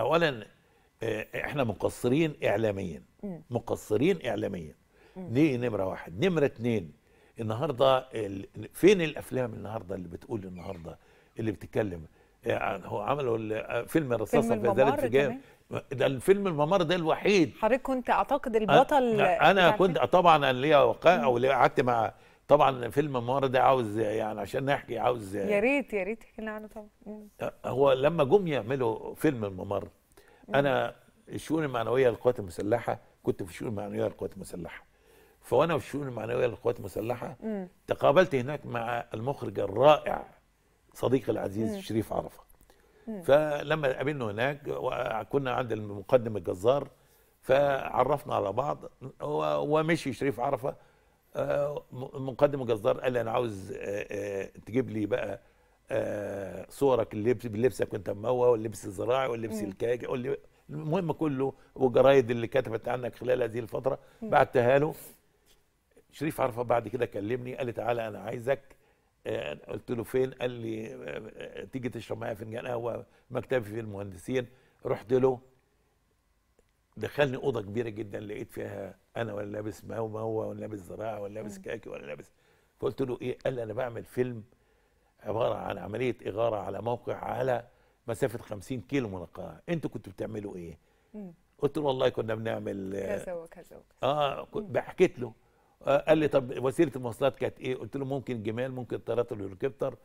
اولا آه، احنا مقصرين اعلاميا مقصرين اعلاميا دي نمره واحد نمره اتنين النهارده ال... فين الافلام النهارده اللي بتقول النهارده اللي بتتكلم يعني هو عملوا آه، فيلم الرصاصه في ذلك في ده الفيلم الممر ده الوحيد حضرتك كنت اعتقد البطل انا كنت طبعا انا ليا وقائع او قعدت مع طبعا فيلم الممر ده عاوز يعني عشان نحكي عاوز يا ريت يا ريت تحكي لنا عنه طبعا هو لما جم يعملوا فيلم الممر انا الشؤون المعنويه للقوات المسلحه كنت في الشؤون المعنويه للقوات المسلحه فوانا في الشؤون المعنويه للقوات المسلحه تقابلت هناك مع المخرج الرائع صديقي العزيز شريف عرفه فلما قابلنا هناك كنا عند المقدم الجزار فعرفنا على بعض ومشي شريف عرفه آه، مقدم الجزار قال لي انا عاوز آه، آه، تجيب لي بقى صورك اللبس بلبسك وانت مموه واللبس الزراعي واللبس الكاجي قول لي المهم كله والجرايد اللي كتبت عنك خلال هذه الفتره بعتها له شريف عرفه بعد كده كلمني قال لي تعالى انا عايزك قلت له فين قال لي تيجي تشرب معايا فنجان قهوه مكتبي في المهندسين رحت له دخلني اوضه كبيره جدا لقيت فيها انا ولا لابس ماو ماو ولا لابس زراعه ولا لابس كاكي ولا لابس فقلت له ايه قال لي انا بعمل فيلم عباره عن عمليه اغاره على موقع على مسافه 50 كيلو من القاهره انتوا كنتوا بتعملوا ايه مم. قلت له والله كنا بنعمل كذا وكذا اه حكيت له آه قال لي طب وسيله المواصلات كانت ايه؟ قلت له ممكن جمال ممكن طيارات الهليكوبتر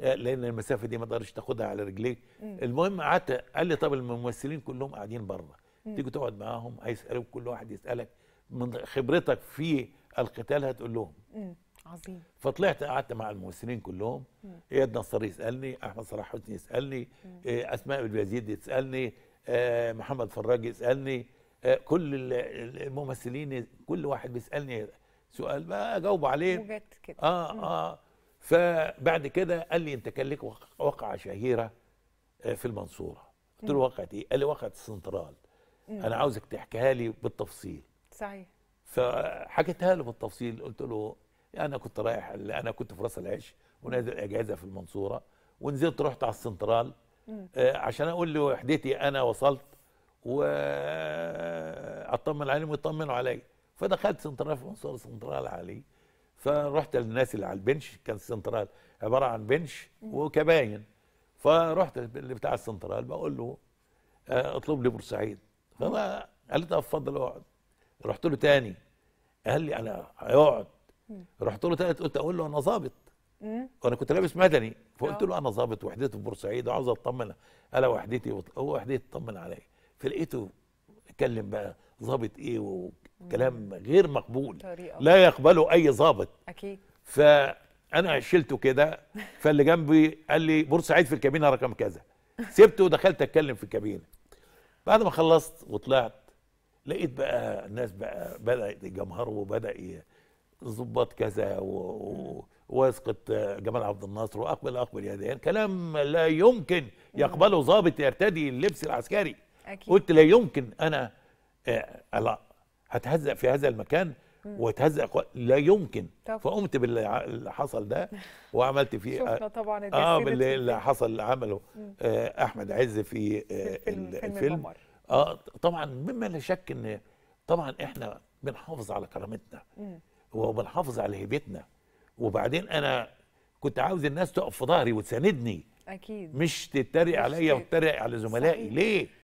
آه لان المسافه دي ما تقدرش تاخدها على رجليك المهم قعدت قال لي طب الممثلين كلهم قاعدين بره تيجي تقعد معاهم هيسالوك كل واحد يسالك من خبرتك في القتال هتقول لهم عظيم فطلعت قعدت مع الممثلين كلهم اياد نصر يسالني احمد صلاح حسني يسالني إيه اسماء باليزيد يسالني آه محمد فراج يسالني آه كل الممثلين كل واحد بيسالني سؤال بقى اجاوب عليه كده اه اه فبعد كده قال لي انت كان لك وقعه شهيره آه، في المنصوره قلت له وقعت ايه؟ قال لي وقعت السنترال انا عاوزك تحكيها لي بالتفصيل صحيح فحكيتها له بالتفصيل قلت له انا كنت رايح انا كنت في راس العش ونازل اجازه في المنصوره ونزلت رحت على السنترال مم. آه، عشان اقول له وحدتي انا وصلت واطمن عليهم ويطمنوا عليا فدخلت سنترال في منصوره سنترال علي فرحت للناس اللي على البنش كان السنترال عباره عن بنش وكباين فرحت اللي بتاع السنترال بقول له آه، اطلب لي بورسعيد لي طب اتفضل اقعد رحت له تاني قال لي انا هيقعد رحت له تالت قلت اقول له انا ظابط وانا كنت لابس مدني فقلت اه. له انا ظابط وحدتي في بورسعيد وعاوز اطمن على وحدتي هو وحدتي تطمن عليا فلقيته اتكلم بقى ظابط ايه وكلام غير مقبول لا يقبله اي ظابط اكيد فانا شلته كده فاللي جنبي قال لي بورسعيد في الكابينه رقم كذا سبته ودخلت اتكلم في الكابينه بعد ما خلصت وطلعت لقيت بقى الناس بقى بدا يجمهروا وبدا ظباط كذا وواسقة جمال عبد الناصر واقبل اقبل يا ديان كلام لا يمكن يقبله ضابط يرتدي اللبس العسكري أكيد. قلت لا يمكن انا آه، هتهزق في هذا المكان وتهزق لا يمكن طب. فقمت باللي حصل ده وعملت فيه شفنا طبعا اه باللي اللي حصل عمله آه احمد عز في آه الفيلم, الفيلم. اه طبعا مما لا شك ان طبعا احنا بنحافظ على كرامتنا وبنحافظ على هيبتنا وبعدين انا كنت عاوز الناس تقف في ظهري وتساندني اكيد مش تتريق عليا وتتريق على زملائي ليه